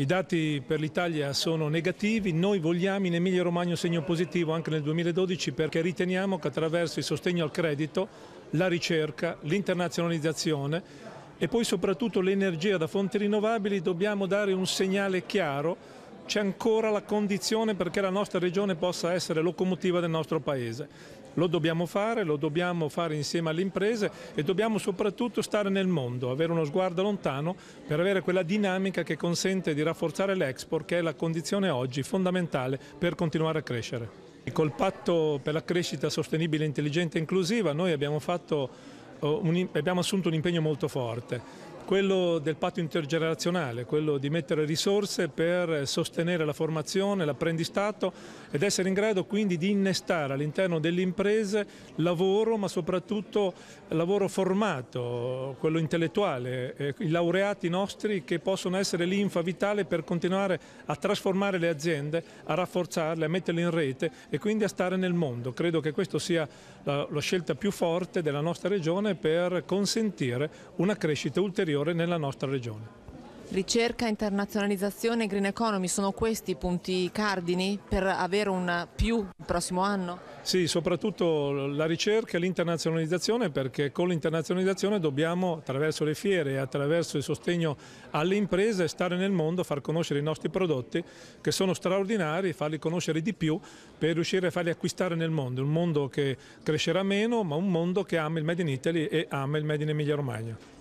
I dati per l'Italia sono negativi, noi vogliamo in Emilia Romagna un segno positivo anche nel 2012 perché riteniamo che attraverso il sostegno al credito, la ricerca, l'internazionalizzazione e poi soprattutto l'energia da fonti rinnovabili dobbiamo dare un segnale chiaro c'è ancora la condizione perché la nostra regione possa essere locomotiva del nostro paese lo dobbiamo fare, lo dobbiamo fare insieme alle imprese e dobbiamo soprattutto stare nel mondo, avere uno sguardo lontano per avere quella dinamica che consente di rafforzare l'export che è la condizione oggi fondamentale per continuare a crescere. Col patto per la crescita sostenibile, intelligente e inclusiva noi abbiamo, fatto, eh, abbiamo assunto un impegno molto forte quello del patto intergenerazionale, quello di mettere risorse per sostenere la formazione, l'apprendistato ed essere in grado quindi di innestare all'interno delle imprese lavoro ma soprattutto lavoro formato, quello intellettuale, eh, i laureati nostri che possono essere l'infa vitale per continuare a trasformare le aziende, a rafforzarle, a metterle in rete e quindi a stare nel mondo. Credo che questa sia la, la scelta più forte della nostra regione per consentire una crescita ulteriore superiore nella nostra regione. Ricerca, internazionalizzazione e green economy sono questi i punti cardini per avere un più il prossimo anno? Sì, soprattutto la ricerca e l'internazionalizzazione perché con l'internazionalizzazione dobbiamo attraverso le fiere e attraverso il sostegno alle imprese stare nel mondo, far conoscere i nostri prodotti che sono straordinari, farli conoscere di più per riuscire a farli acquistare nel mondo, un mondo che crescerà meno ma un mondo che ama il Made in Italy e ama il Made in Emilia Romagna.